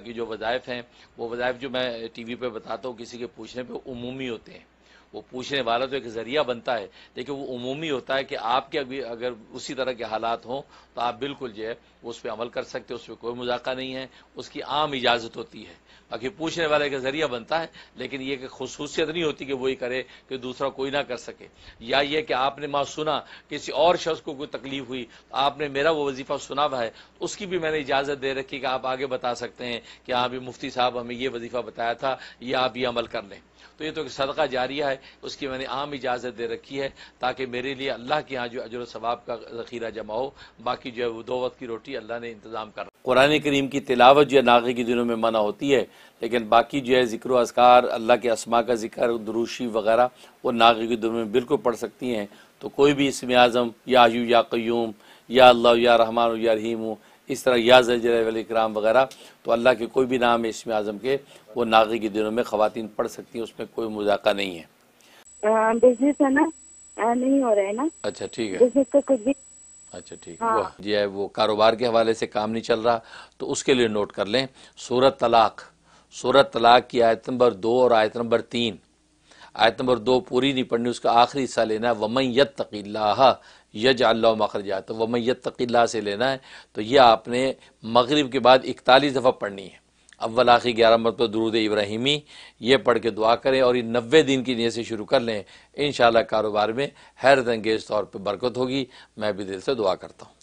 की जो वज़ायफ़ हैं वो वज़ायफ़ जो मैं टी वी पर बताता हूँ किसी के पूछने पर उमूमी होते हैं वो पूछने वाला तो एक जरिया बनता है लेकिन वो उमूमी होता है कि आपके अभी अगर उसी तरह के हालात हों तो आप बिल्कुल जो है उस पर अमल कर सकते हो उस पर कोई मजाका नहीं है उसकी आम इजाज़त होती है बाकी पूछने वाले का जरिया बनता है लेकिन ये कि खसूसियत नहीं होती कि वही करे कि दूसरा कोई ना कर सके या ये कि आपने माँ सुना किसी और शख्स को कोई तकलीफ हुई तो आपने मेरा वो वजीफ़ा सुना हुआ है उसकी भी मैंने इजाज़त दे रखी कि आप आगे बता सकते हैं कि हाँ भी मुफ्ती साहब हमें ये वजीफ़ा बताया था ये आप ये अमल कर लें तो ये तो एक सदका जारिया है उसकी मैंने आम इजाज़त दे रखी है ताकि मेरे लिए अल्लाह के यहाँ जो अजर सवाब का ज़खीरा जमा हो बाकी जो है वो दो वक्त की रोटी अल्लाह ने इंतज़ाम कर कुरान करीम की तिलावत जो है नागे के दिनों में मना होती है लेकिन बाकी जो है जिक्र असकार अल्लाह के असमा का जिक्र दरूशी वगैरह वो नागे के दिनों में बिल्कुल पढ़ सकती हैं तो कोई भी इसम आज़म या यू या क्यूम या अल्लाह या रहमान या रहीम इस तरह या जलकराम वगैरह तो अल्लाह के कोई भी नाम है इसम आज़म के वो नागे के दिनों में ख़वान पढ़ सकती हैं उसमें कोई मुजाका नहीं है बिजनेस हाँ, है ना नहीं हो रहा है ना अच्छा ठीक है बिजनेस का तो कुछ भी अच्छा ठीक है हाँ। वो कारोबार के हवाले से काम नहीं चल रहा तो उसके लिए नोट कर लें सूरत तलाक सूरत तलाक की आयत नंबर दो और आयत नंबर तीन आयत नंबर दो पूरी नहीं पढ़नी उसका आखिरी हिस्सा लेना है वमन यत तकील्ला यज अल्लाह मखरजा तो वमन यत से लेना है तो यह आपने मगरिब के बाद इकतालीस दफ़ा पढ़नी है अव्वल आखिरी ग्यारह पर तो दरूद इब्राहिमी ये पढ़ के दुआ करें और ये नबे दिन की नीयत से शुरू कर लें इन कारोबार में हैरत अंगेज़ तौर पर बरकत होगी मैं भी दिल से दुआ करता हूँ